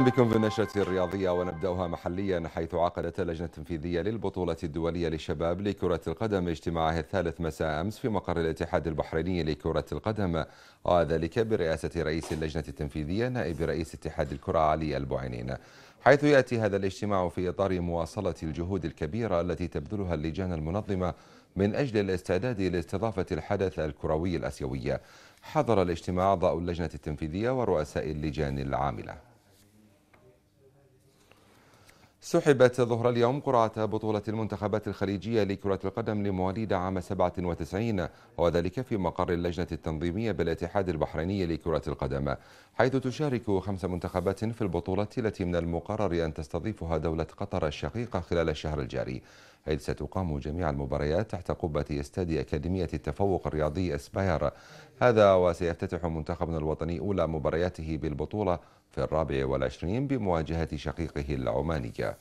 بكم في النشرة الرياضية ونبدأها محليا حيث عقدت اللجنة التنفيذية للبطولة الدولية للشباب لكرة القدم اجتماعها الثالث مساء أمس في مقر الاتحاد البحريني لكرة القدم وذلك آه، برئاسة رئيس اللجنة التنفيذية نائب رئيس اتحاد الكرة علي البعينين حيث يأتي هذا الاجتماع في إطار مواصلة الجهود الكبيرة التي تبذلها اللجان المنظمة من أجل الاستعداد لاستضافة الحدث الكروي الأسيوي حضر الاجتماع أعضاء اللجنة التنفيذية ورؤساء اللجان العاملة سحبت ظهر اليوم قرعة بطولة المنتخبات الخليجية لكرة القدم لمواليد عام 97 وذلك في مقر اللجنة التنظيمية بالاتحاد البحريني لكرة القدم حيث تشارك خمس منتخبات في البطولة التي من المقرر أن تستضيفها دولة قطر الشقيقة خلال الشهر الجاري حيث ستقام جميع المباريات تحت قبة استاد أكاديمية التفوق الرياضي اسباير هذا وسيفتتح منتخبنا الوطني أولى مبارياته بالبطولة في الرابع والعشرين بمواجهة شقيقه العمانية